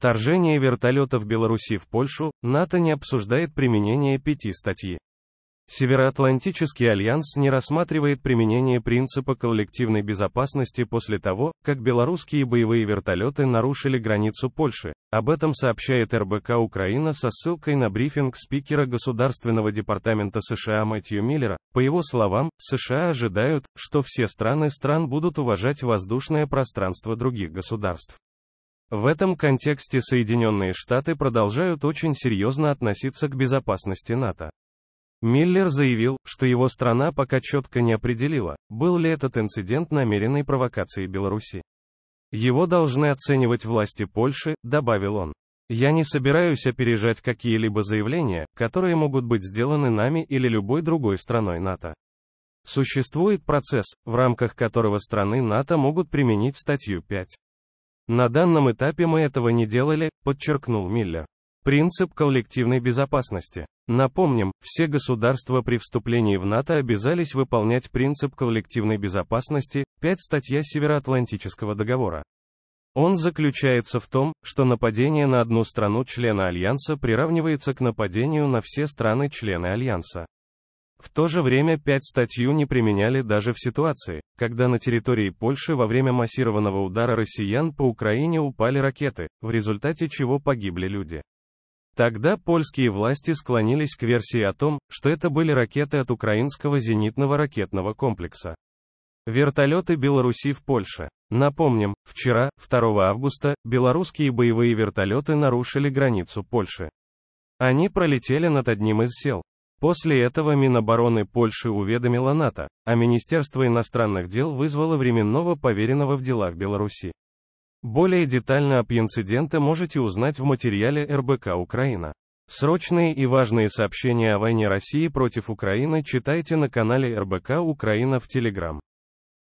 Вторжение вертолетов Беларуси в Польшу, НАТО не обсуждает применение пяти статьи. Североатлантический альянс не рассматривает применение принципа коллективной безопасности после того, как белорусские боевые вертолеты нарушили границу Польши. Об этом сообщает РБК Украина со ссылкой на брифинг спикера Государственного департамента США Мэтью Миллера. По его словам, США ожидают, что все страны стран будут уважать воздушное пространство других государств. В этом контексте Соединенные Штаты продолжают очень серьезно относиться к безопасности НАТО. Миллер заявил, что его страна пока четко не определила, был ли этот инцидент намеренной провокацией Беларуси. Его должны оценивать власти Польши, добавил он. Я не собираюсь опережать какие-либо заявления, которые могут быть сделаны нами или любой другой страной НАТО. Существует процесс, в рамках которого страны НАТО могут применить статью 5. На данном этапе мы этого не делали, подчеркнул Миллер. Принцип коллективной безопасности. Напомним, все государства при вступлении в НАТО обязались выполнять принцип коллективной безопасности, 5 статья Североатлантического договора. Он заключается в том, что нападение на одну страну члена Альянса приравнивается к нападению на все страны члены Альянса. В то же время 5 статью не применяли даже в ситуации, когда на территории Польши во время массированного удара россиян по Украине упали ракеты, в результате чего погибли люди. Тогда польские власти склонились к версии о том, что это были ракеты от украинского зенитного ракетного комплекса. Вертолеты Беларуси в Польше. Напомним, вчера, 2 августа, белорусские боевые вертолеты нарушили границу Польши. Они пролетели над одним из сел, После этого Минобороны Польши уведомила НАТО, а Министерство иностранных дел вызвало временного поверенного в делах Беларуси. Более детально об инциденте можете узнать в материале РБК «Украина». Срочные и важные сообщения о войне России против Украины читайте на канале РБК «Украина» в Телеграм.